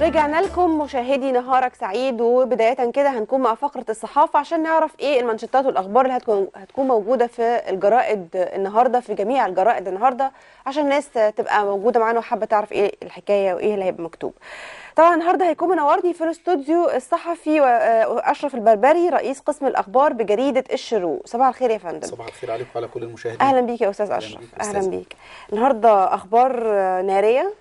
رجعنا لكم مشاهدي نهارك سعيد وبداية كده هنكون مع فقرة الصحافة عشان نعرف ايه المنشطات والأخبار اللي هتكون هتكون موجودة في الجرائد النهاردة في جميع الجرائد النهاردة عشان الناس تبقى موجودة معانا وحابة تعرف ايه الحكاية وايه اللي هيبقى مكتوب. طبعا النهارده هيكون منورني في الاستوديو الصحفي آه، اشرف البربري رئيس قسم الاخبار بجريده الشروق صباح الخير يا فندم صباح الخير عليك وعلى كل المشاهدين اهلا بيك يا استاذ اشرف أهلا بيك. النهارده اخبار ناريه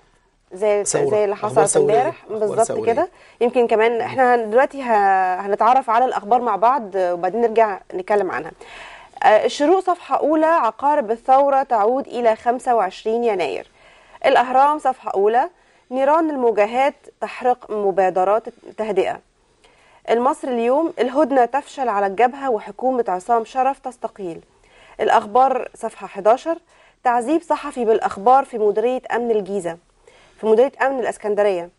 زي زي اللي حصل امبارح بالظبط كده يمكن كمان احنا دلوقتي هنتعرف على الاخبار مع بعض وبعدين نرجع نتكلم عنها الشروق آه، صفحة أولى عقارب الثورة تعود إلى 25 يناير الأهرام صفحة أولى نيران المواجهات تحرق مبادرات تهدئة المصري اليوم الهدنة تفشل على الجبهة وحكومة عصام شرف تستقيل الأخبار صفحة 11 تعذيب صحفي بالأخبار في مديرية أمن الجيزة في مديريه امن الاسكندريه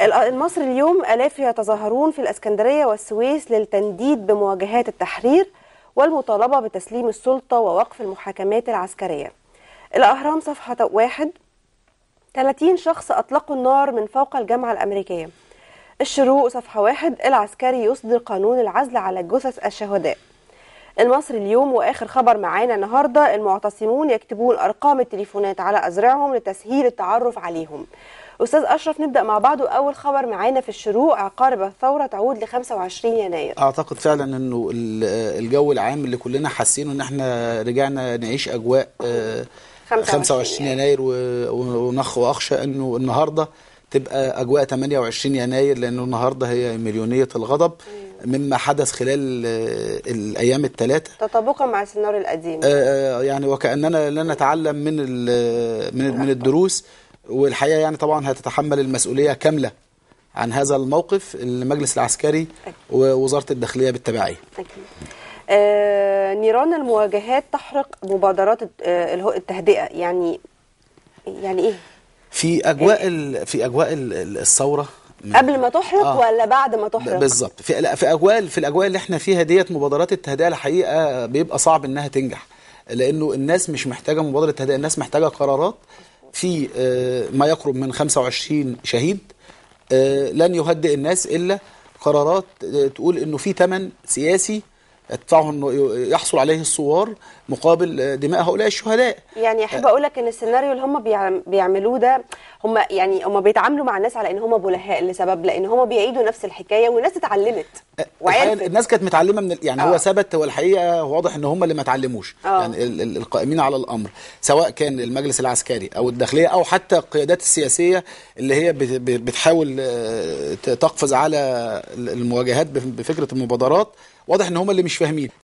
المصري اليوم الاف يتظاهرون في الاسكندريه والسويس للتنديد بمواجهات التحرير والمطالبه بتسليم السلطه ووقف المحاكمات العسكريه الاهرام صفحه واحد 30 شخص اطلقوا النار من فوق الجامعه الامريكيه الشروق صفحه واحد العسكري يصدر قانون العزل على جثث الشهداء المصري اليوم واخر خبر معانا النهارده المعتصمون يكتبون ارقام التليفونات على ازرعهم لتسهيل التعرف عليهم استاذ اشرف نبدا مع بعض واول خبر معانا في الشروق عقارب الثوره تعود ل 25 يناير اعتقد فعلا انه الجو العام اللي كلنا حاسينه ان احنا رجعنا نعيش اجواء 25, آه، يناير ونخ واخشى انه النهارده تبقى اجواء 28 يناير لانه النهارده هي مليونيه الغضب مما حدث خلال الايام الثلاثه تطابقا مع السيناريو القديم آه، آه، يعني وكاننا لا نتعلم من من من الدروس والحقيقه يعني طبعا هتتحمل المسؤوليه كامله عن هذا الموقف المجلس العسكري ووزاره الداخليه بالتبعيه آه نيران المواجهات تحرق مبادرات آه، التهدئه يعني يعني ايه في اجواء في اجواء الثوره قبل ما تحرق آه. ولا بعد ما تحرق بالظبط في في اجواء في الاجواء اللي احنا فيها ديت مبادرات التهدئه الحقيقه بيبقى صعب انها تنجح لانه الناس مش محتاجه مبادره تهدئه الناس محتاجه قرارات في آه، ما يقرب من 25 شهيد آه، لن يهدئ الناس الا قرارات آه، تقول انه في ثمن سياسي ادفعه انه يحصل عليه الثوار مقابل آه، دماء هؤلاء الشهداء يعني احب اقول لك ان السيناريو اللي هم بيعملوه ده هم يعني هم بيتعاملوا مع الناس على ان هم بلهاء لسبب لان هم بيعيدوا نفس الحكايه والناس اتعلمت أه، وعرفت الناس كانت متعلمه من يعني أوه. هو آه. ثبت والحقيقه واضح ان هم اللي ما اتعلموش آه. يعني ال ال القائمين على الامر سواء كان المجلس العسكري او الداخليه او حتى القيادات السياسيه اللي هي بتحاول تقفز على المواجهات بفكره المبادرات واضح ان هم اللي مش فاهمين